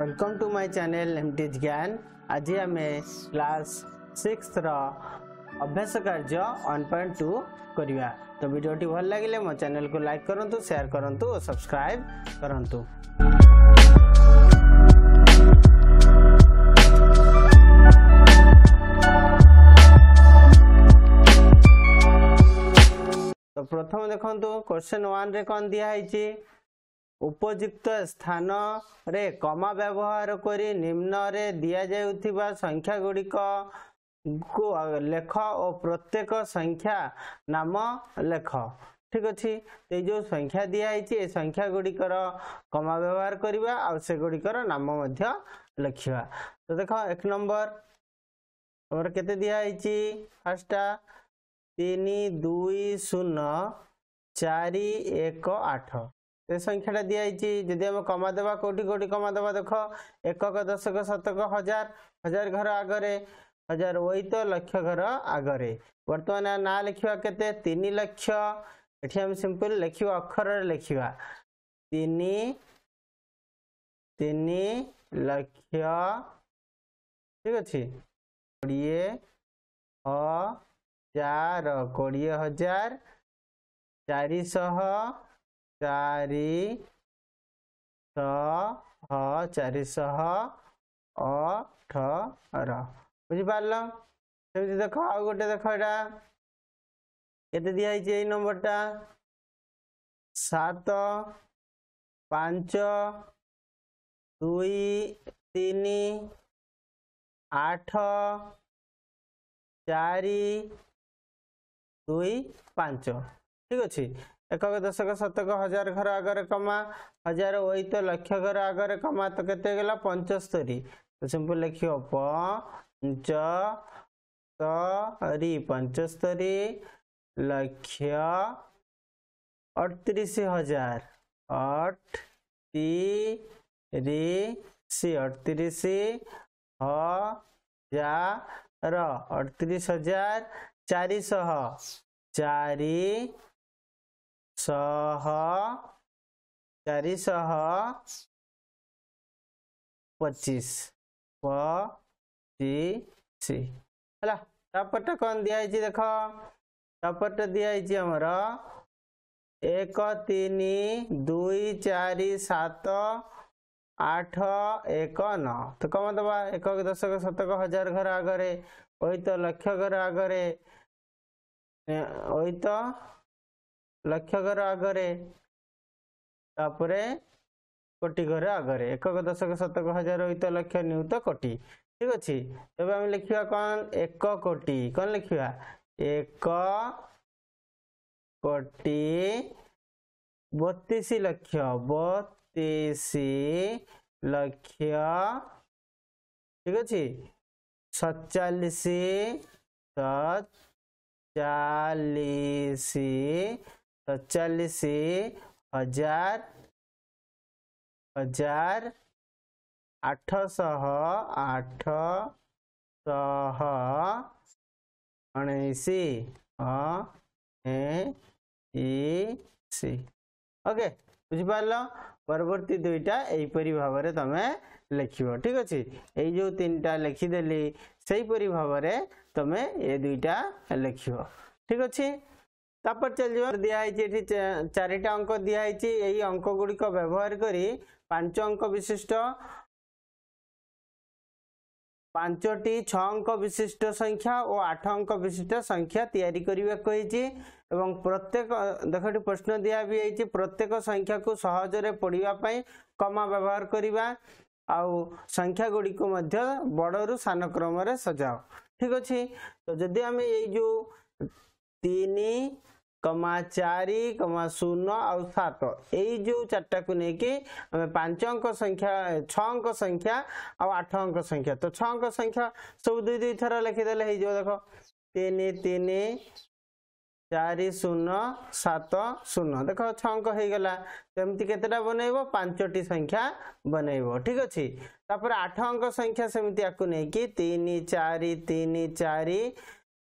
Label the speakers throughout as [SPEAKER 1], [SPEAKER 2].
[SPEAKER 1] Welcome to my channel M T Gyan आज आम class six अभ्यास कार्य वन पॉइंट टू करवा तो भिडटी भल लगे मो चेल को लाइक करूँ सेयार करूँ और सब्सक्राइब करूँ तो प्रथम देखो क्वेश्चन वन कौन दिया है ଉପଯୁକ୍ତ ସ୍ଥାନରେ କମା ବ୍ୟବହାର କରି ନିମ୍ନରେ ଦିଆଯାଉଥିବା ସଂଖ୍ୟାଗୁଡ଼ିକକୁ ଲେଖ ଓ ପ୍ରତ୍ୟେକ ସଂଖ୍ୟା ନାମ ଲେଖ ଠିକ୍ ଅଛି ଏଇ ଯେଉଁ ସଂଖ୍ୟା ଦିଆହେଇଛି ଏ ସଂଖ୍ୟାଗୁଡ଼ିକର କମା ବ୍ୟବହାର କରିବା ଆଉ ସେଗୁଡ଼ିକର ନାମ ମଧ୍ୟ ଲେଖିବା ତ ଦେଖ ଏକ ନମ୍ବର ତମର କେତେ ଦିଆହେଇଛି ଫାର୍ଷ୍ଟଟା ତିନି ଦୁଇ ଶୂନ ଚାରି ଏକ ଆଠ ସେ ସଂଖ୍ୟାଟା ଦିଆହେଇଛି ଯଦି ଆମେ କମା ଦେବା କେଉଁଠି କେଉଁଠି କମା ଦେବା ଦେଖ ଏକକ ଦଶକ ଶତକ ହଜାର ହଜାର ଘର ଆଗରେ ହଜାର ତ ଲକ୍ଷ ଘର ଆଗରେ ବର୍ତ୍ତମାନ ନାଁ ଲେଖିବା କେତେ ତିନି ଲକ୍ଷ ଏଠି ଆମେ ସିମ୍ପଲ ଲେଖିବା ଅକ୍ଷରରେ ଲେଖିବା ତିନି ତିନି ଲକ୍ଷ ଠିକ ଅଛି କୋଡ଼ିଏ ହଜାର କୋଡ଼ିଏ ହଜାର ଚାରିଶହ ଚାରି ଶହ ଚାରିଶହ ଅଠର ବୁଝିପାରିଲ ସେମିତି ଦେଖ ଆଉ ଗୋଟେ ଦେଖ ଏଇଟା କେତେ ଦିଆହେଇଛି ଏଇ ନମ୍ବରଟା ସାତ ପାଞ୍ଚ ଦୁଇ ତିନି ଆଠ ଚାରି ଦୁଇ ପାଞ୍ଚ ଠିକ୍ ଅଛି ଏକକ ଦଶକ ଶତକ ହଜାର ଘର ଆଗରେ କମା ହଜାର ଓଇତ ଲକ୍ଷ ଘର ଆଗରେ କମା ତ କେତେ ହେଇଗଲା ପଞ୍ଚସ୍ତରୀ ସିମ୍ପୁଲ ଲେଖିବ ପଞ୍ଚ ପଞ୍ଚସ୍ତରୀ ଲକ୍ଷ ଅଠତିରିଶ ହଜାର ଅଠତିରିଶ ଅଠତିରିଶ ହଜାର ଅଠତିରିଶ ହଜାର ଚାରିଶହ ଚାରି ଶହ ଚାରିଶହ ପଚିଶ ପଚିଶ ହେଲା ତାପରଟା କ'ଣ ଦିଆହେଇଛି ଦେଖ ତାପରଟା ଦିଆହେଇଛି ଆମର ଏକ ତିନି ଦୁଇ ଚାରି ସାତ ଆଠ ଏକ ନଅ ତ କ'ଣ ଦେବା ଏକ ଦଶକ ଶତକ ହଜାର ଘର ଆଗରେ ଅଇତ ଲକ୍ଷ ଘର ଆଗରେ ଅଇତ ଲକ୍ଷ ଘର ଆଗରେ ତାପରେ କୋଟି ଘର ଆଗରେ ଏକକ ଦଶକ ଶତକ ହଜାର ହୋଇତ ଲକ୍ଷ ନିୟୁତ କୋଟି ଠିକ ଅଛି ତେବେ ଆମେ ଲେଖିବା କଣ ଏକ କୋଟି କଣ ଲେଖିବା ଏକ କୋଟି ବତିଶ ଲକ୍ଷ ବତିଶ ଲକ୍ଷ ଠିକ ଅଛି ସତଚାଳିଶ ସତଚାଳିଶ तो हजार हजार आठश आठ शह उन्नीस ओके बुझिपार परवर्ती दुईटा यहीपरी भाव तुम लिख ठीक अच्छे ये तीन टा लिखिदेली भाव में तुम ये दुईटा लिख ठीक अच्छे ତାପରେ ଚାଲିଯିବ ଦିଆହେଇଛି ଏଠି ଚାରିଟା ଅଙ୍କ ଦିଆହେଇଛି ଏହି ଅଙ୍କ ଗୁଡ଼ିକ ବ୍ୟବହାର କରି ପାଞ୍ଚ ଅଙ୍କ ବିଶିଷ୍ଟ ପାଞ୍ଚଟି ଛଅ ଅଙ୍କ ବିଶିଷ୍ଟ ସଂଖ୍ୟା ଓ ଆଠ ଅଙ୍କ ବିଶିଷ୍ଟ ସଂଖ୍ୟା ତିଆରି କରିବାକୁ ହେଇଛି ଏବଂ ପ୍ରତ୍ୟେକ ଦେଖ ଏଠି ପ୍ରଶ୍ନ ଦିଆ ବି ହେଇଛି ପ୍ରତ୍ୟେକ ସଂଖ୍ୟାକୁ ସହଜରେ ପଢ଼ିବା ପାଇଁ କମା ବ୍ୟବହାର କରିବା ଆଉ ସଂଖ୍ୟା ଗୁଡ଼ିକୁ ମଧ୍ୟ ବଡ଼ରୁ ସାନ କ୍ରମରେ ସଜାଅ ଠିକ ଅଛି ତ ଯଦି ଆମେ ଏଇ ଯେଉଁ ତିନି कमा चारि कमा शून्य आउ सत यो जो चार्टा को लेकिन आम पांच अंक संख्या अंक संख्या आठ अंक संख्या तो अंक संख्या सब दुई दुई थर लिखीदे हो देख तीन तीन चार शून्य सत शून्य देख छाला हो गला सेमती केतेटा बनइब पांचटी संख्या बनइब ठीक अच्छे तापर आठ अंक संख्या सेमती या नहीं कि तीन चार तीन चार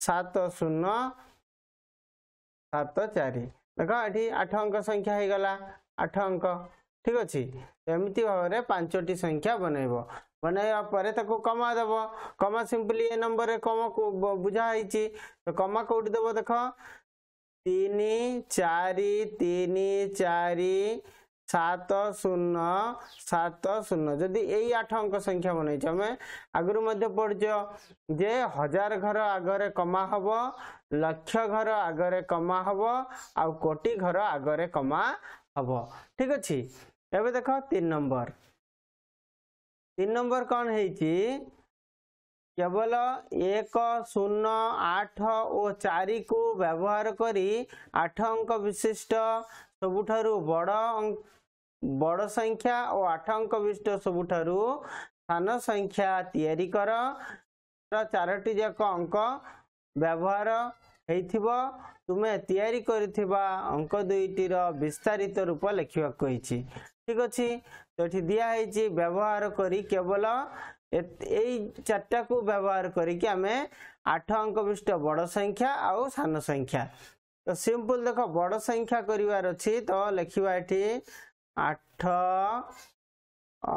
[SPEAKER 1] सत शून्य ସାତ ଚାରି ଦେଖ ଏଠି ଆଠ ଅଙ୍କ ସଂଖ୍ୟା ହେଇଗଲା ଆଠ ଅଙ୍କ ଠିକ ଅଛି ଏମିତି ଭାବରେ ପାଞ୍ଚଟି ସଂଖ୍ୟା ବନେଇବ ବନେଇବା ପରେ ତାକୁ କମା ଦେବ କମା ସିମ୍ପଲି ଏ ନମ୍ବରରେ କମକୁ ବୁଝା ହେଇଛି କମା କୋଉଠି ଦେବ ଦେଖ ତିନି ଚାରି ତିନି ଚାରି ସାତ ଶୂନ ସାତ ଶୂନ ଯଦି ଏଇ ଆଠ ଅଙ୍କ ସଂଖ୍ୟା ବନେଇଛ ଆମେ ଆଗରୁ ମଧ୍ୟ ପଢ଼ୁଛ ଯେ ହଜାର ଘର ଆଗରେ କମା ହବ ଲକ୍ଷ ଘର ଆଗରେ କମା ହବ ଆଉ କୋଟି ଘର ଆଗରେ କମା ହବ ଠିକ ଅଛି ଏବେ ଦେଖ ତିନି ନମ୍ବର ତିନି ନମ୍ବର କ'ଣ ହେଇଛି କେବଳ ଏକ ଶୂନ ଆଠ ଓ ଚାରିକୁ ବ୍ୟବହାର କରି ଆଠ ଅଙ୍କ ବିଶିଷ୍ଟ ସବୁଠାରୁ ବଡ଼ ବଡ଼ ସଂଖ୍ୟା ଓ ଆଠ ଅଙ୍କ ବିଶିଷ୍ଟ ସବୁଠାରୁ ସ୍ଥାନ ସଂଖ୍ୟା ତିଆରି କର ଚାରୋଟି ଯାକ ଅଙ୍କ ବ୍ୟବହାର ହେଇଥିବ ତୁମେ ତିଆରି କରିଥିବା ଅଙ୍କ ଦୁଇଟିର ବିସ୍ତାରିତ ରୂପ ଲେଖିବାକୁ କହିଛି ଠିକ ଅଛି ତ ଏଠି ଦିଆହେଇଛି ବ୍ୟବହାର କରି କେବଳ ଏଇ ଚାରିଟାକୁ ବ୍ୟବହାର କରିକି ଆମେ ଆଠ ଅଙ୍କ ବିଶିଷ୍ଟ ବଡ଼ ସଂଖ୍ୟା ଆଉ ସାନ ସଂଖ୍ୟା ତ ସିମ୍ପୁଲ ଦେଖ ବଡ଼ ସଂଖ୍ୟା କରିବାର ଅଛି ତ ଲେଖିବା ଏଠି আঠ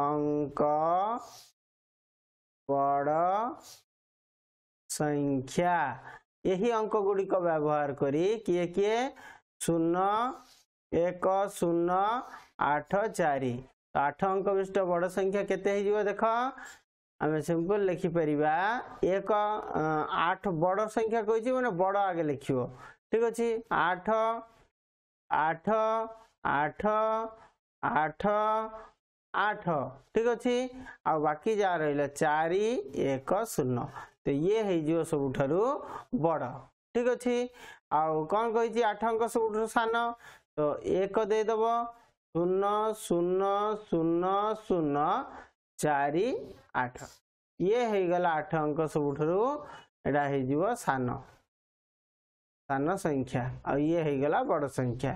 [SPEAKER 1] অঙ্ক বড় সংখ্যা ଏହି ଅଙ୍କ ଗୁଡ଼ିକ ବ୍ୟବହାର କରି କିଏ କିଏ ଶୂନ ଏକ ଶୂନ ଆଠ ଚାରି ଆଠ ଅଙ୍କ ବିଶିଷ୍ଟ ବଡ଼ ସଂଖ୍ୟା କେତେ ହେଇଯିବ ଦେଖ ଆମେ ସିମ୍ପଲ୍ ଲେଖିପାରିବା ଏକ ଆଠ ବଡ଼ ସଂଖ୍ୟା କହିଛି ମାନେ ବଡ଼ ଆଗେ ଲେଖିବ ଠିକ୍ ଅଛି ଆଠ ଆଠ ଆଠ ଆଠ ଆଠ ଠିକ ଅଛି ଆଉ ବାକି ଯାହା ରହିଲା ଚାରି ଏକ ଶୂନ ତ ଇଏ ହେଇଯିବ ସବୁଠାରୁ ବଡ଼ ଠିକ ଅଛି ଆଉ କ'ଣ କହିଛି ଆଠ ଅଙ୍କ ସବୁଠାରୁ ସାନ ତ ଏକ ଦେଇଦେବ ଶୂନ ଶୂନ ଶୂନ ଶୂନ ଚାରି ଆଠ ଇଏ ହେଇଗଲା ଆଠ ଅଙ୍କ ସବୁଠାରୁ ଏଇଟା ହେଇଯିବ ସାନ ସାନ ସଂଖ୍ୟା ଆଉ ଇଏ ହେଇଗଲା ବଡ଼ ସଂଖ୍ୟା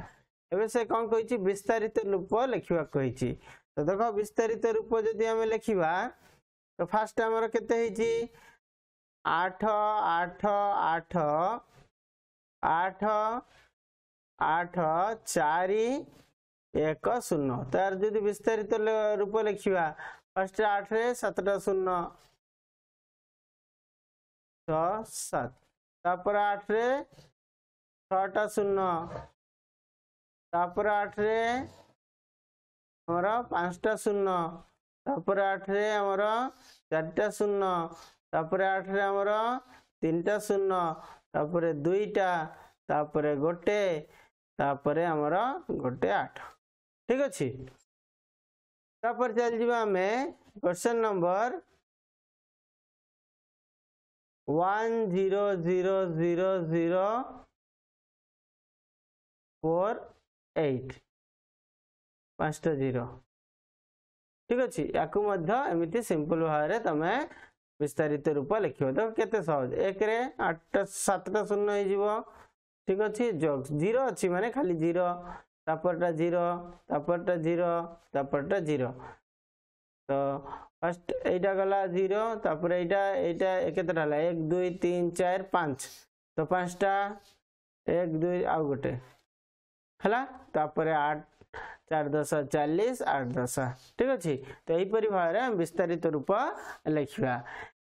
[SPEAKER 1] এবার সে কম কইছি বিস্তারিত রূপ লেখা কইছি তো দেখ বিস্তারিত রূপ যদি আমি লেখিবা তো ফার্স্ট আমার কেতে হয়েছি আঠ আঠ আঠ আঠ আঠ চারি এক শূন্য তার যদি বিস্তারিত রূপ লেখিবা ফার্স্ট আঠরে সাতটা শূন্য ছ সাত তারপরে আঠরে ছটা শূন্য ତାପରେ ଆଠରେ ଆମର ପାଞ୍ଚଟା ଶୂନ ତାପରେ ଆଠରେ ଆମର ଚାରିଟା ଶୂନ ତାପରେ ଆଠରେ ଆମର ତିନିଟା ଶୂନ ତାପରେ ଦୁଇଟା ତାପରେ ଗୋଟେ ତାପରେ ଆମର ଗୋଟେ ଆଠ ଠିକ ଅଛି ତାପରେ ଚାଲିଯିବା ଆମେ question number one zero zero zero zero four eight পাঁচটা জিরো ঠিক ଅଛି ୟାକୁ ମଧ୍ୟ ଏମିତି ସିମ୍ପଲ ଭାବରେ ତମେ ବିସ୍ତାରିତ ରୂପ ଲେଖିବ ତ କେତେ ସହଜ ଏକରେ ଆଠଟା ସାତଟା ଶୂନ୍ୟ ହେଇଯିବ ଠିକ ଅଛି ଜିରୋ ଅଛି ମାନେ ଖାଲି ଜିରୋ ତାପରଟା ଜିରୋ ତାପରଟା ଜିରୋ ତାପରଟା ଜିରୋ ତ ଫାର୍ଷ୍ଟ ଏଇଟା ଗଲା ଜିରୋ ତାପରେ ଏଇଟା ଏଇଟା କେତେଟା ହେଲା ଏକ ଦୁଇ ତିନି ଚାରି ପାଞ୍ଚ ତ ପାଞ୍ଚଟା ଏକ ଦୁଇ ଆଉ ଗୋଟେ ହେଲା ତାପରେ ଆଠ ଚାରି ଦଶ ଚାଳିଶ ଆଠ ଦଶ ଠିକ ଅଛି ତ ଏହିପରି ଭାବରେ ଆମେ ବିସ୍ତାରିତ ରୂପ ଲେଖିବା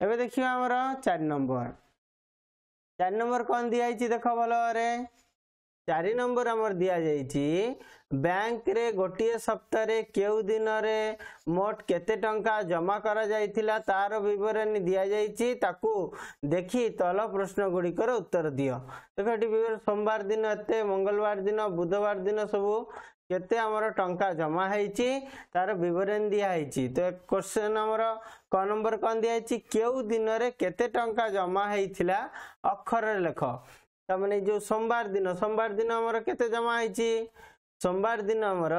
[SPEAKER 1] ଏବେ ଦେଖିବା ଆମର ଚାରି ନମ୍ବର ଚାରି ନମ୍ବର କଣ ଦିଆ ହେଇଛି ଦେଖ ଭଲ ଭାବରେ ଚାରି ନମ୍ବର ଆମର ଦିଆଯାଇଛି ବ୍ୟାଙ୍କରେ ଗୋଟିଏ ସପ୍ତାହରେ କେଉଁ ଦିନରେ ମୋଟ କେତେ ଟଙ୍କା ଜମା କରାଯାଇଥିଲା ତାର ବିବରଣୀ ଦିଆଯାଇଛି ତାକୁ ଦେଖି ତଳ ପ୍ରଶ୍ନ ଗୁଡ଼ିକର ଉତ୍ତର ଦିଅ ଦେଖ ଏଠି ବିବରଣୀ ସୋମବାର ଦିନ ଏତେ ମଙ୍ଗଳବାର ଦିନ ବୁଧବାର ଦିନ ସବୁ କେତେ ଆମର ଟଙ୍କା ଜମା ହେଇଛି ତାର ବିବରଣୀ ଦିଆହେଇଛି ତ କ୍ୱେଶ୍ଚନ୍ ଆମର କ ନମ୍ବର କ'ଣ ଦିଆହେଇଛି କେଉଁ ଦିନରେ କେତେ ଟଙ୍କା ଜମା ହେଇଥିଲା ଅକ୍ଷରରେ ଲେଖ ତାମାନେ ଯୋଉ ସୋମବାର ଦିନ ସୋମବାର ଦିନ ଆମର କେତେ ଜମା ହେଇଛି ସୋମବାର ଦିନ ଆମର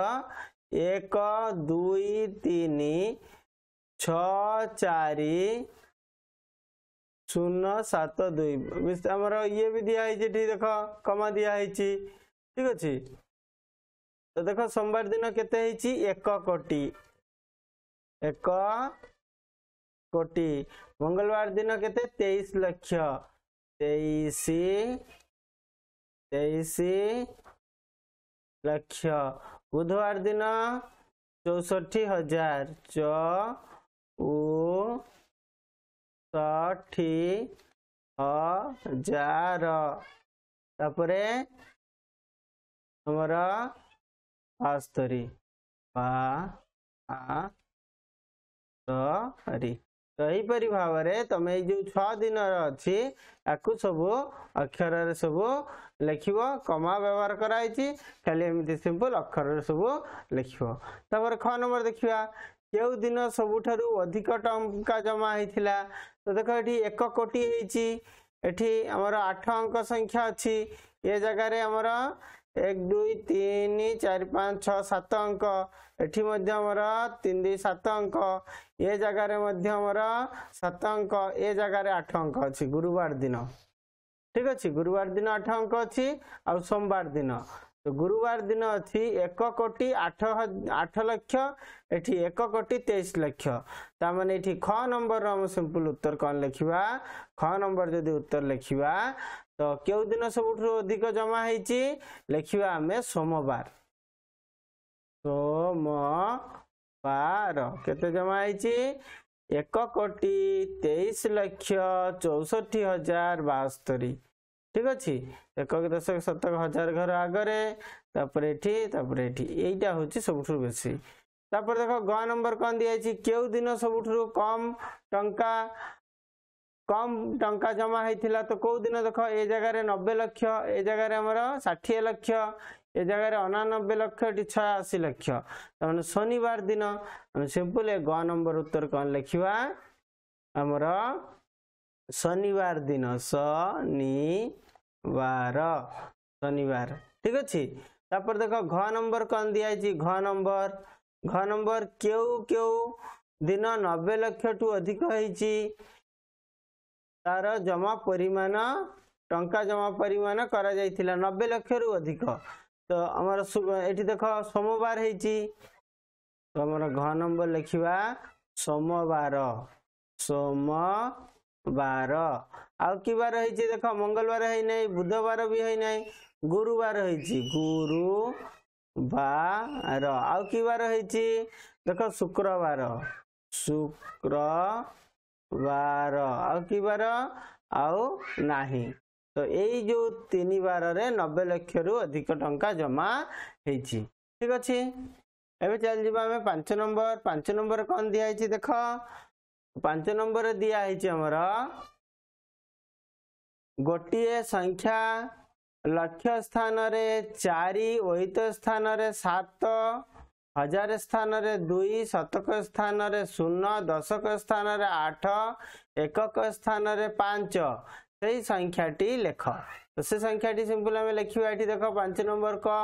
[SPEAKER 1] ଏକ ଦୁଇ ତିନି ଛଅ ଚାରି ଶୂନ ସାତ ଦୁଇ ଆମର ଇଏ ବି ଦିଆହେଇଛି ଏଠି ଦେଖ କମା ଦିଆହେଇଛି ଠିକ ଅଛି ତ ଦେଖ ସୋମବାର ଦିନ କେତେ ହେଇଛି ଏକ କୋଟି ଏକ କୋଟି ମଙ୍ଗଳବାର ଦିନ କେତେ ତେଇଶ ଲକ୍ଷ ତେଇଶ ତେଇଶ ଲକ୍ଷ ବୁଧବାର ଦିନ ଚଉଷଠି ହଜାର ଚ ଉ ଷଠି ହଜାର ତାପରେ ଆମର ବାସ୍ତରୀ ବା ଆ ସରି ଏହିପରି ଭାବରେ ତମେ ଏଇ ଯୋଉ ଛଅ ଦିନର ଅଛି ୟାକୁ ସବୁ ଅକ୍ଷରରେ ସବୁ ଲେଖିବ କମା ବ୍ୟବହାର କରାହେଇଛି ଖାଲି ଏମିତି ସିମ୍ପୁଲ ଅକ୍ଷରରେ ସବୁ ଲେଖିବ ତାପରେ ଖ ନମ୍ବର ଦେଖିବା କେଉଁ ଦିନ ସବୁଠାରୁ ଅଧିକ ଟଙ୍କା ଜମା ହେଇଥିଲା ତ ଦେଖ ଏଠି ଏକ କୋଟି ହେଇଛି ଏଠି ଆମର ଆଠ ଅଙ୍କ ସଂଖ୍ୟା ଅଛି ଏ ଜାଗାରେ ଆମର ଏକ ଦୁଇ ତିନି ଚାରି ପାଞ୍ଚ ଛଅ ସାତ ଅଙ୍କ ଏଠି ମଧ୍ୟ ମୋର ତିନି ଦୁଇ ସାତ ଅଙ୍କ ଏ ଜାଗାରେ ମଧ୍ୟ ମୋର ସାତ ଅଙ୍କ ଏ ଜାଗାରେ ଆଠ ଅଙ୍କ ଅଛି ଗୁରୁବାର ଦିନ ଠିକ ଅଛି ଗୁରୁବାର ଦିନ ଆଠ ଅଙ୍କ ଅଛି ଆଉ ସୋମବାର ଦିନ ଗୁରୁବାର ଦିନ ଅଛି ଏକ କୋଟି ଆଠ ଆଠ ଲକ୍ଷ ଏଠି ଏକ କୋଟି ତେଇଶ ଲକ୍ଷ ତାମାନେ ଏଠି ଖ ନମ୍ବରର ଆମ ସିମ୍ପୁଲ ଉତ୍ତର କ'ଣ ଲେଖିବା ଖ ନମ୍ବର ଯଦି ଉତ୍ତର ଲେଖିବା तो क्यों दिन सब अधिक जमा है लिखा आम सोमवार सोमवार केमा एक कोटि तेईस लक्ष चौसठी हजार बास्तरी ठीक अच्छे एक दशक शतक हजार घर आगरे ये हूँ सब बेसी तापर देख ग नंबर कौन दिखाई क्यों दिन सब कम टाइम କମ୍ ଟଙ୍କା ଜମା ହେଇଥିଲା ତ କେଉଁଦିନ ଦେଖ ଏ ଜାଗାରେ ନବେ ଲକ୍ଷ ଏ ଜାଗାରେ ଆମର ଷାଠିଏ ଲକ୍ଷ ଏ ଜାଗାରେ ଅଣାନବେ ଲକ୍ଷଟି ଛୟାଅଶି ଲକ୍ଷ ତାମାନେ ଶନିବାର ଦିନ ଆମେ ସିମ୍ପୁଲ ଏ ଗ ନମ୍ବର ଉତ୍ତର କ'ଣ ଲେଖିବା ଆମର ଶନିବାର ଦିନ ଶନିବାର ଶନିବାର ଠିକ ଅଛି ତାପରେ ଦେଖ ଘ ନମ୍ବର କ'ଣ ଦିଆହେଇଛି ଘ ନମ୍ବର ଘ ନମ୍ବର କେଉଁ କେଉଁ ଦିନ ନବେ ଲକ୍ଷଠୁ ଅଧିକ ହେଇଛି ତାର ଜମା ପରିମାଣ ଟଙ୍କା ଜମା ପରିମାଣ କରାଯାଇଥିଲା ନବେ ଲକ୍ଷରୁ ଅଧିକ ତ ଆମର ଏଠି ଦେଖ ସୋମବାର ହେଇଛି ତ ଆମର ଘ ନମ୍ବର ଲେଖିବା ସୋମବାର ସୋମବାର ଆଉ କି ବାର ହେଇଛି ଦେଖ ମଙ୍ଗଳବାର ହେଇନାହିଁ ବୁଧବାର ବି ହେଇନାହିଁ ଗୁରୁବାର ହେଇଛି ଗୁରୁ ବାର ଆଉ କି ବାର ହେଇଛି ଦେଖ ଶୁକ୍ରବାର ଶୁକ୍ର ବାର ଆଉ କି ବାର ଆଉ ନାହିଁ ତ ଏଇ ଯୋଉ ତିନି ବାରରେ ନବେ ଲକ୍ଷରୁ ଅଧିକ ଟଙ୍କା ଜମା ହେଇଛି ଠିକ ଅଛି ଏବେ ଚାଲିଯିବା ଆମେ ପାଞ୍ଚ ନମ୍ବର ପାଞ୍ଚ ନମ୍ବର କ'ଣ ଦିଆହେଇଛି ଦେଖ ପାଞ୍ଚ ନମ୍ବର ଦିଆ ହେଇଛି ଆମର ଗୋଟିଏ ସଂଖ୍ୟା ଲକ୍ଷ୍ୟ ସ୍ଥାନରେ ଚାରି ଓଇତ ସ୍ଥାନରେ ସାତ ହଜାର ସ୍ଥାନରେ ଦୁଇ ଶତକ ସ୍ଥାନରେ ଶୂନ ଦଶକ ସ୍ଥାନରେ ଆଠ ଏକକ ସ୍ଥାନରେ ପାଞ୍ଚ ସେଇ ସଂଖ୍ୟାଟି ଲେଖ ତ ସେ ସଂଖ୍ୟାଟି ସିମ୍ପୁଲ ଆମେ ଲେଖିବା ଏଠି ଦେଖ ପାଞ୍ଚ ନମ୍ବର କ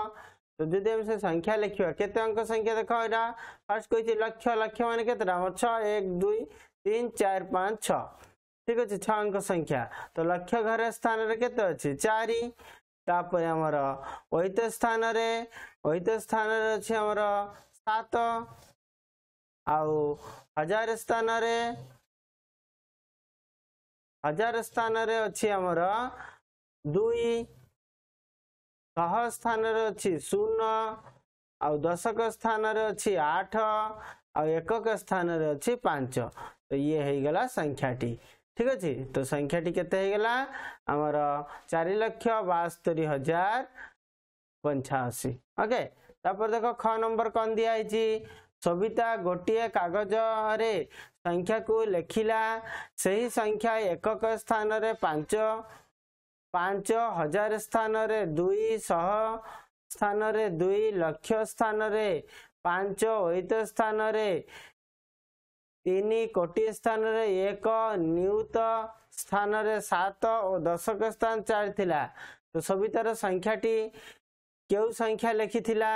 [SPEAKER 1] ଯଦି ଆମେ ସେ ସଂଖ୍ୟା ଲେଖିବା କେତେ ଅଙ୍କ ସଂଖ୍ୟା ଦେଖ ଏଇଟା ଫାର୍ଷ୍ଟ କହିଛି ଲକ୍ଷ ଲକ୍ଷ ମାନେ କେତେଟା ଆମର ଛଅ ଏକ ଦୁଇ ତିନି ଚାରି ପାଞ୍ଚ ଛଅ ଠିକ ଅଛି ଛଅ ଅଙ୍କ ସଂଖ୍ୟା ତ ଲକ୍ଷ ଘର ସ୍ଥାନରେ କେତେ ଅଛି ଚାରି ତାପରେ ଆମର ଐତ ସ୍ଥାନରେ ଐତ ସ୍ଥାନରେ ଅଛି ଆମର ସାତ ଆଉ ହଜାର ସ୍ଥାନରେ ହଜାର ସ୍ଥାନରେ ଅଛି ଆମର ଦୁଇ ଶହ ସ୍ଥାନରେ ଅଛି ଶୂନ ଆଉ ଦଶକ ସ୍ଥାନରେ ଅଛି ଆଠ ଆଉ ଏକକ ସ୍ଥାନରେ ଅଛି ପାଞ୍ଚ ତ ଇଏ ହେଇଗଲା ସଂଖ୍ୟାଟି ଠିକ ଅଛି ତ ସଂଖ୍ୟାଟି କେତେ ହେଇଗଲା ଆମର ଚାରି ଲକ୍ଷ ବାସ୍ତରି ହଜାର ପଞ୍ଚାଅଶୀ ଓକେ ତାପରେ ଦେଖ ଖ ନମ୍ବର କଣ ଦିଆହେଇଛି ସବିତା ଗୋଟିଏ କାଗଜରେ ସଂଖ୍ୟାକୁ ଲେଖିଲା ସେହି ସଂଖ୍ୟା ଏକକ ସ୍ଥାନରେ ପାଞ୍ଚ ପାଞ୍ଚ ହଜାର ସ୍ଥାନରେ ଦୁଇ ଶହ ସ୍ଥାନରେ ଦୁଇ ଲକ୍ଷ ସ୍ଥାନରେ ପାଞ୍ଚ ଐତ ସ୍ଥାନରେ ତିନି କୋଟି ସ୍ଥାନରେ ଏକ ନିୟୁତ ସ୍ଥାନରେ ସାତ ଓ ଦଶକ ସ୍ଥାନ ଚାଲିଥିଲା ତ ସବିତାର ସଂଖ୍ୟାଟି କେଉଁ ସଂଖ୍ୟା ଲେଖିଥିଲା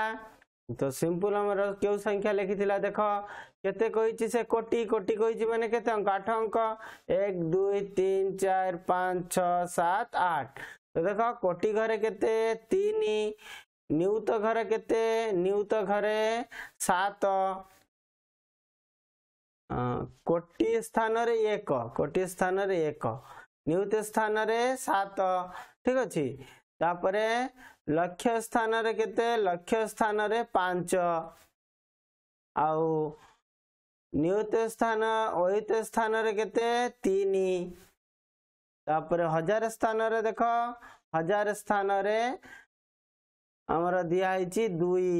[SPEAKER 1] ତ ସିମ୍ପୁଲ ଆମର କେଉଁ ସଂଖ୍ୟା ଲେଖିଥିଲା ଦେଖ କେତେ କହିଛି ସେ କୋଟି କୋଟି କହିଛି ମାନେ କେତେ ଅଙ୍କ ଆଠ ଅଙ୍କ ଏକ ଦୁଇ ତିନି ଚାରି ପାଞ୍ଚ ଛଅ ସାତ ଆଠ ତ ଦେଖ କୋଟି ଘରେ କେତେ ତିନି ନିୟୁତ ଘରେ କେତେ ନିୟୁତ ଘରେ ସାତ କୋଟିଏ ସ୍ଥାନରେ ଏକ କୋଟିଏ ସ୍ଥାନରେ ଏକ ନିୟୁତ ସ୍ଥାନରେ ସାତ ଠିକ ଅଛି ତାପରେ ଲକ୍ଷ୍ୟ ସ୍ଥାନରେ କେତେ ଲକ୍ଷ୍ୟ ସ୍ଥାନରେ ପାଞ୍ଚ ଆଉ ନିୟୁତ ସ୍ଥାନ ଅୟୁତ ସ୍ଥାନରେ କେତେ ତିନି ତାପରେ ହଜାର ସ୍ଥାନରେ ଦେଖ ହଜାର ସ୍ଥାନରେ ଆମର ଦିଆହେଇଛି ଦୁଇ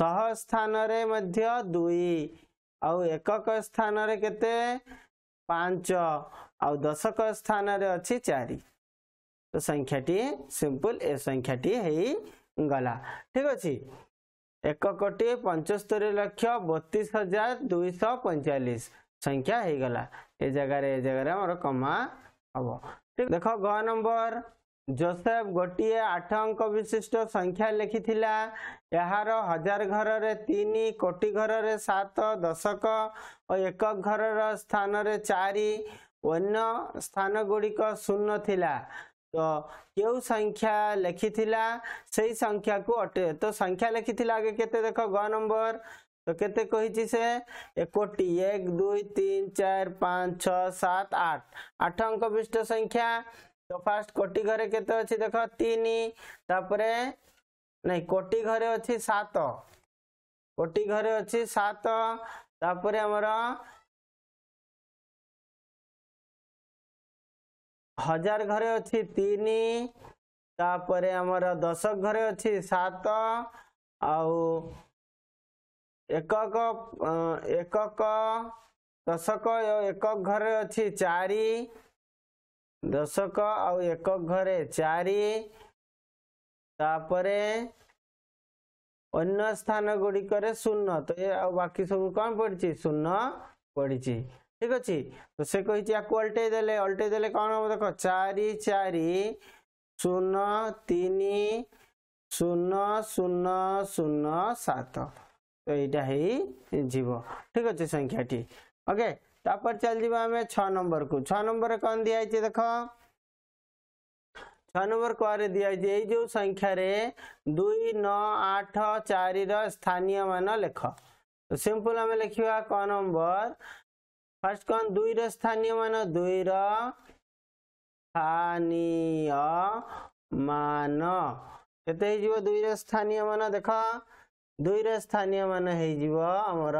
[SPEAKER 1] ଶହ ସ୍ଥାନରେ ମଧ୍ୟ ଦୁଇ ଆଉ ଏକକ ସ୍ଥାନରେ କେତେ ପାଞ୍ଚ ଆଉ ଦଶକ ସ୍ଥାନରେ ଅଛି ଚାରି ତ ସଂଖ୍ୟାଟି ସିମ୍ପୁଲ ଏ ସଂଖ୍ୟାଟି ହେଇଗଲା ଠିକ ଅଛି ଏକକଟି ପଞ୍ଚସ୍ତରୀ ଲକ୍ଷ ବତିଶ ହଜାର ଦୁଇଶହ ପଇଁଚାଳିଶ ସଂଖ୍ୟା ହେଇଗଲା ଏ ଜାଗାରେ ଏ ଜାଗାରେ ଆମର କମା ହବ ଦେଖ ଗ ନମ୍ବର ଜୋସେଫ ଗୋଟିଏ ଆଠ ଅଙ୍କ ବିଶିଷ୍ଟ ସଂଖ୍ୟା ଲେଖିଥିଲା ଏହାର ହଜାର ଘରରେ ତିନି କୋଟି ଘରରେ ସାତ ଦଶକ ଓ ଏକ ଘରର ସ୍ଥାନରେ ଚାରି ଅନ୍ୟ ସ୍ଥାନ ଗୁଡ଼ିକ ଶୂନ ଥିଲା ତ କେଉଁ ସଂଖ୍ୟା ଲେଖିଥିଲା ସେଇ ସଂଖ୍ୟାକୁ ଅଟେ ତ ସଂଖ୍ୟା ଲେଖିଥିଲା ଆଗେ କେତେ ଦେଖ ଗ ନମ୍ବର ତ କେତେ କହିଛି ସେ ଏକୋଟି ଏକ ଦୁଇ ତିନି ଚାରି ପାଞ୍ଚ ଛଅ ସାତ ଆଠ ଆଠ ଅଙ୍କ ବିଶିଷ୍ଟ ସଂଖ୍ୟା ତ ଫାଷ୍ଟ କୋଟି ଘରେ କେତେ ଅଛି ଦେଖ ତିନି ତାପରେ ନାଇଁ କୋଟି ଘରେ ଅଛି ସାତ କୋଟି ଘରେ ଅଛି ସାତ ତାପରେ ଆମର ହଜାର ଘରେ ଅଛି ତିନି ତାପରେ ଆମର ଦଶ ଘରେ ଅଛି ସାତ ଆଉ ଏକକ ଏକକ ଦଶକ ଏକକ ଘରେ ଅଛି ଚାରି ଦଶକ ଆଉ ଏକ ଘରେ ଚାରି ତାପରେ ଅନ୍ୟ ସ୍ଥାନ ଗୁଡ଼ିକରେ ଶୂନ ତ ଏ ଆଉ ବାକି ସବୁ କ'ଣ ପଡ଼ିଛି ଶୂନ ପଡ଼ିଛି ଠିକ ଅଛି ତ ସେ କହିଛି ୟାକୁ ଅଲଟେଇ ଦେଲେ ଅଲଟେଇ ଦେଲେ କ'ଣ ହବ ଦେଖ ଚାରି ଚାରି ଶୂନ ତିନି ଶୂନ ଶୂନ ଶୂନ ସାତ ତ ଏଇଟା ହେଇଯିବ ଠିକ ଅଛି ସଂଖ୍ୟାଟି ଓକେ okay. तापर चल आम छ नंबर को छ नंबर कौन दिखाई देख छ नंबर कह दिखाई जो संख्यार दुई न आठ चार स्थानीय मान लेख तो सिंपल आम लिखा क नंबर फर्स्ट कौन दुई स्थानीय मान दुई स्थानीय मान के दुई स्थानीय मान देख दुई स्थानीय मान हो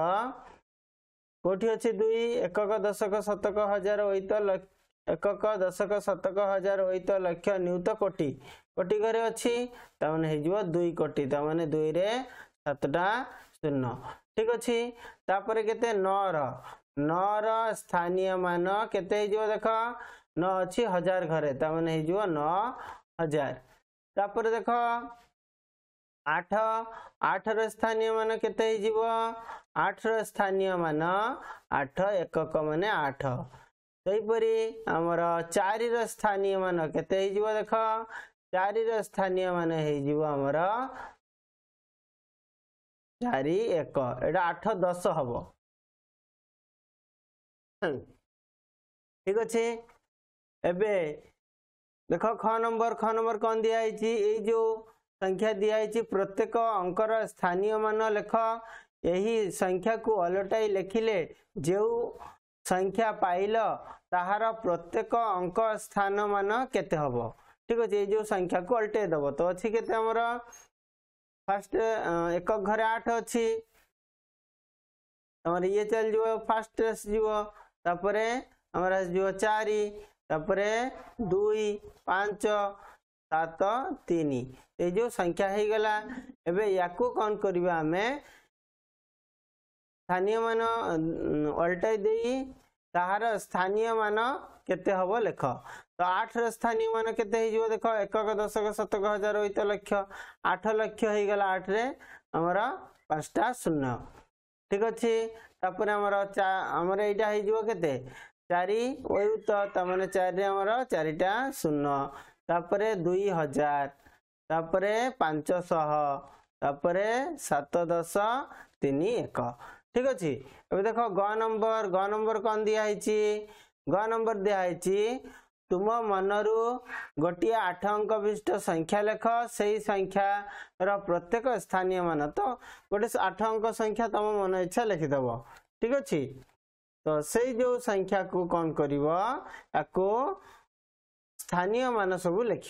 [SPEAKER 1] କୋଉଠି ଅଛି ଦୁଇ ଏକକ ଦଶକ ଶତକ ହଜାର ଓଇତ ଏକକ ଦଶକ ଶତକ ହଜାର ଓଇତ ଲକ୍ଷ ନିୟୁତ କୋଟି କୋଟି ଘରେ ଅଛି ତାମାନେ ହେଇଯିବ ଦୁଇ କୋଟି ତାମାନେ ଦୁଇରେ ସାତଟା ଶୂନ ଠିକ ଅଛି ତାପରେ କେତେ ନଅର ନଅର ସ୍ଥାନୀୟ ମାନ କେତେ ହେଇଯିବ ଦେଖ ନଅ ଅଛି ହଜାର ଘରେ ତାମାନେ ହେଇଯିବ ନଅ ହଜାର ତାପରେ ଦେଖ ଆଠ ଆଠର ସ୍ଥାନୀୟ ମାନ କେତେ ହେଇଯିବ ଆଠର ସ୍ଥାନୀୟ ମାନ ଆଠ ଏକକ ମାନେ ଆଠ ସେହିପରି ଆମର ଚାରିର ସ୍ଥାନୀୟ ମାନ କେତେ ହେଇଯିବ ଦେଖ ଚାରିର ସ୍ଥାନୀୟ ମାନ ହେଇଯିବ ଆମର ଚାରି ଏକ ଏଇଟା ଆଠ ଦଶ ହବ ଠିକ ଅଛି ଏବେ ଦେଖ ଖ ନମ୍ବର ଖ ନମ୍ବର କଣ ଦିଆ ହେଇଛି ଏଇ ଯୋଉ ସଂଖ୍ୟା ଦିଆଯାଇଛି ପ୍ରତ୍ୟେକ ଅଙ୍କର ସ୍ଥାନୀୟ ମାନ ଲେଖ ଏହି ସଂଖ୍ୟାକୁ ଓଲଟାଇ ଲେଖିଲେ ଯେଉଁ ସଂଖ୍ୟା ପାଇଲ ତାହାର ପ୍ରତ୍ୟେକ ଅଙ୍କ ସ୍ଥାନ ମାନ କେତେ ହବ ଠିକ ଅଛି ଏଇ ଯେଉଁ ସଂଖ୍ୟାକୁ ଓଲଟାଇ ଦବ ତ ଅଛି କେତେ ଆମର ଫାଷ୍ଟ ଏକ ଘରେ ଆଠ ଅଛି ଆମର ଇଏ ଚାଲିଯିବ ଫାଷ୍ଟ ଆସିଯିବ ତାପରେ ଆମର ଆସିଯିବ ଚାରି ତାପରେ ଦୁଇ ପାଞ୍ଚ ସାତ ତିନି ଏ ଯେଉଁ ସଂଖ୍ୟା ହେଇଗଲା ଏବେ ୟାକୁ କ'ଣ କରିବା ଆମେ ସ୍ଥାନୀୟ ମାନ ଓଲଟାଇ ଦେଇ ତାହାର ସ୍ଥାନୀୟ ମାନ କେତେ ହବ ଲେଖ ତ ଆଠର ସ୍ଥାନୀୟ ମାନ କେତେ ହେଇଯିବ ଦେଖ ଏକକ ଦଶକ ଶତକ ହଜାର ଓଇତ ଲକ୍ଷ ଆଠ ଲକ୍ଷ ହେଇଗଲା ଆଠରେ ଆମର ପାଞ୍ଚଟା ଶୂନ୍ୟ ଠିକ ଅଛି ତାପରେ ଆମର ଆମର ଏଇଟା ହେଇଯିବ କେତେ ଚାରି ଓୟୁତ ତା ମାନେ ଚାରିରେ ଆମର ଚାରିଟା ଶୂନ୍ୟ ତାପରେ ଦୁଇ ହଜାର ତାପରେ ପାଞ୍ଚଶହ ତାପରେ ସାତ ଦଶ ତିନି ଏକ ଠିକ ଅଛି ଏବେ ଦେଖ ଗ ନମ୍ବର ଗ ନମ୍ବର କ'ଣ ଦିଆହେଇଛି ଗ ନମ୍ବର ଦିଆହେଇଛି ତୁମ ମନରୁ ଗୋଟିଏ ଆଠ ଅଙ୍କ ବିଶିଷ୍ଟ ସଂଖ୍ୟା ଲେଖ ସେହି ସଂଖ୍ୟାର ପ୍ରତ୍ୟେକ ସ୍ଥାନୀୟ ମାନ ତ ଗୋଟେ ଆଠ ଅଙ୍କ ସଂଖ୍ୟା ତମ ମନ ଇଚ୍ଛା ଲେଖିଦେବ ଠିକ ଅଛି ତ ସେଇ ଯେଉଁ ସଂଖ୍ୟାକୁ କ'ଣ କରିବ ତାକୁ स्थानीय मान सब लिख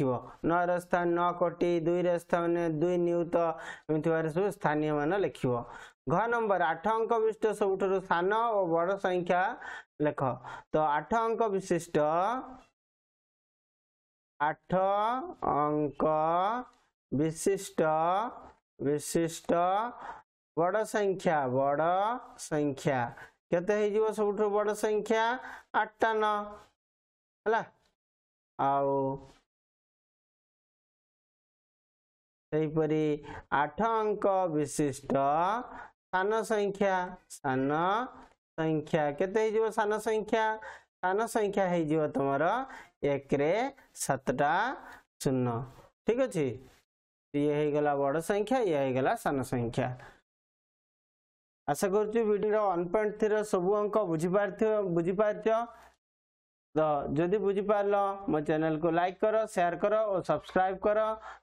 [SPEAKER 1] नौ नौकोटी दुईर स्थान दुई नियुत सब स्थानीय मान लिख घ नंबर आठ अंक विशिष्ट सब स्थान और बड़ संख्या लेख तो आठ अंक विशिष्ट आठ अंक विशिष्ट विशिष्ट बड़ संख्या बड़ संख्या के सब बड़ संख्या आठटा न है ଆଉ ସେହିପରି ଆଠ ଅଙ୍କ ବିଶିଷ୍ଟ ସାନ ସଂଖ୍ୟା ସାନ ସଂଖ୍ୟା କେତେ ହେଇଯିବ ସାନ ସଂଖ୍ୟା ସାନ ସଂଖ୍ୟା ହେଇଯିବ ତମର ଏକରେ ସାତଟା ଶୂନ ଠିକ ଅଛି ଇଏ ହେଇଗଲା ବଡ଼ ସଂଖ୍ୟା ଇଏ ହେଇଗଲା ସାନ ସଂଖ୍ୟା ଆଶା କରୁଛୁ ଭିଡ଼ିଓର ୱାନ୍ ପଏଣ୍ଟ ଥ୍ରୀର ସବୁ ଅଙ୍କ ବୁଝିପାରିଥିବ ବୁଝିପାରିଥିବ तो जदि बुझिपार मो चेल को लाइक कर सेयार कर और सब्सक्राइब कर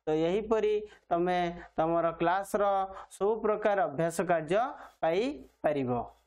[SPEAKER 1] तो यहीपर तुम तुम क्लास रो सब प्रकार अभ्यास कार्य पाई